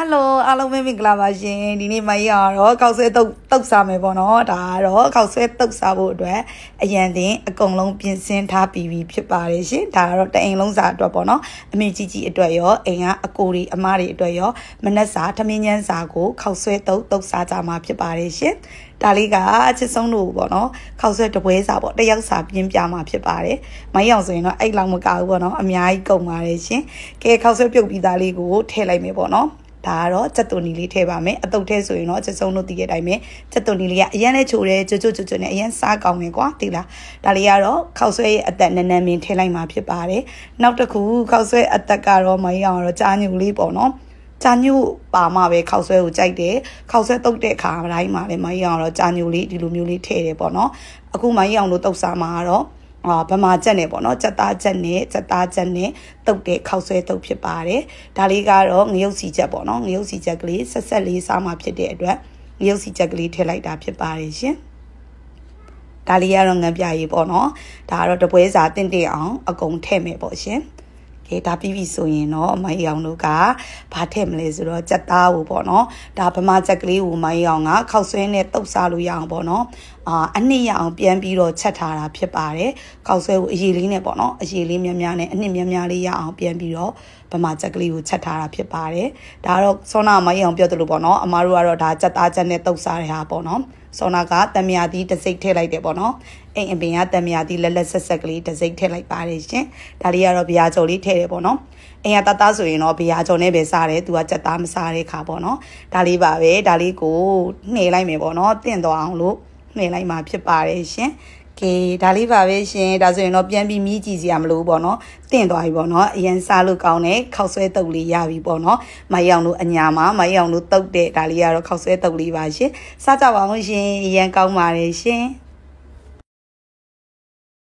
ဟယ်လိုအားလုံးပဲမင်္ဂလာပါရှင်ဒီနေ့မကြီးကတော့ကောက်ဆွဲတုတ်တုတ်စားမယ်ပေါ့နော်ဒါကတော့ကောက်ဆွဲတုတ်စားဖို့အတွက်အရန်တင်အကုန်လုံးပြင်ဆင်ထားပြီးပြီဖြစ်ပါတယ်ရှင်ဒါကတော့တအိမ်လုံးစားအတွက်ပေါ့နော်အမေကြီးကြီးအတွက်ရောအိမ်ကအကိုတွေအမတွေအတွက်ရောမနက်စာထမင်းညမ်းစာကိုကောက်ဆွဲတုတ်တုတ်စားကြမှာဖြစ်ပါတယ်ရှင်ဒါလေးကအချစ်ဆုံးတို့ပေါ့နော်ခောက်ဆွဲတပွဲစာပေါ့တယောက်စာပြင်းပြမှာဖြစ်ပါတယ်။မိုင်းအောင်ဆိုရင်တော့အဲ့လောက်မကဘူးပေါ့နော်အများကြီးကုန်ပါတယ်ရှင်။ကဲခောက်ဆွဲပြုတ်ပြီးသားလေးကိုထည့်လိုက်မယ်ပေါ့နော်။ဒါကတော့ချက်သွန်နီလေးထည့်ပါမယ်အတုပ်ထဲဆိုရင်တော့ချက်စုံလို့တည်တဲ့အတိုင်းပဲချက်သွန်နီလေးကအရန်လေးချိုတယ်ကျွတ်ကျွတ်ကျွတ်ကျွတ်နဲ့အရန်စားကောင်းတယ်ကွာသိလားဒါလေးကတော့ခောက်ဆွဲရဲ့အသက်နန်းနန်းမင်းထည့်လိုက်မှာဖြစ်ပါတယ်နောက်တစ်ခုခောက်ဆွဲအသက်ကတော့မရအောင်တော့ကြာညူလေးပေါ့နော်ကြာညို့ပါမှပဲခောက်ဆွဲကိုကြိုက်တယ်ခောက်ဆွဲတုတ်တဲ့အခါတိုင်းမှာလည်းမကြီးအောင်တော့ကြာညို့လေးဒီလိုမျိုးလေးထည့်တယ်ပေါ့နော်အခုမကြီးအောင်လို့တုတ်စားမှာကတော့အာဗမာချက်နဲ့ပေါ့နော်ချက်သားချက်နဲ့ချက်သားချက်နဲ့တုတ်တဲ့ခောက်ဆွဲတုတ်ဖြစ်ပါတယ်ဒါလေးကတော့ငရုတ်စီချက်ပေါ့နော်ငရုတ်စီချက်ကလေးဆက်ဆက်လေးစားမှဖြစ်တဲ့အတွက်ငရုတ်စီချက်ကလေးထည့်လိုက်တာဖြစ်ပါတယ်ရှင်ဒါလေးကတော့ငံပြရေးပေါ့နော်ဒါကတော့တပွဲစာတင့်တင့်အောင် အကုန်ထည့်မယ်ပေါ့ရှင်ကဲဒါပြီးပြီဆိုရင်တော့မိုင်းအောင်တို့ကဘာထည့်မလဲဆိုတော့ကြက်သားကိုပေါ့နော်ဒါဗမာကြက်ကလေးကိုမိုင်းအောင်ကခောက်ဆွဲနဲ့တုပ်စားလို့ရအောင်ပေါ့နော်အာအနှစ်ရအောင်ပြန်ပြီးတော့ချက်ထားတာဖြစ်ပါတယ်ကောက်ဆွဲကိုအရေးလေးနဲ့ပေါ့နော်အရေးလေးများများနဲ့အနှစ်များများလေးရအောင်ပြန်ပြီးတော့ဗမာချက်ကလေးကိုချက်ထားတာဖြစ်ပါတယ်ဒါကတော့ဆောနာမရအောင်ပြောသလိုပေါ့နော်အမားတို့ကတော့ဒါချက်သားချက်နဲ့တုပ်စားတဲ့ဟာပေါ့နော်ဆောနာကတမယာသီးတစ်စိတ်ထည့်လိုက်တယ်ပေါ့နော်အိမ်အပင်ကတမယာသီးလက်လက်ဆက်ဆက်ကလေးတစ်စိတ်ထည့်လိုက်ပါတယ်ရှင်ဒါလေးကတော့ဗျာကြော်လေးထည့်တယ်ပေါ့နော်အိမ်ကတတဆိုရင်တော့ဗျာကြော်နဲ့ပဲစားတယ်သူကချက်သားမစားတဲ့ခါပေါ့နော်ဒါလေးပါပဲဒါလေးကိုနှေလိုက်မယ်ပေါ့နော်တင့်သွားအောင်လို့နှင်လိုက်မှာဖြစ်ပါတယ်ရှင်ကဲဒါလေးပါပဲရှင်ဒါဆိုရင်တော့ပြန်ပြီးမြည်ကြည့်စရာမလိုဘူးပေါ့နော်တင့်သွားပြီပေါ့နော်အရင်စားလို့ကောင်းတယ်ခောက်ဆွဲတုပ်လေးရပြီပေါ့နော်မိုက်အောင်လို့အညာမှာမိုက်အောင်လို့တုပ်တဲ့ဒါလေးကတော့ခောက်ဆွဲတုပ်လေးပါရှင်စားကြပါအောင်ရှင်အရင်ကောင်းပါတယ်ရှင်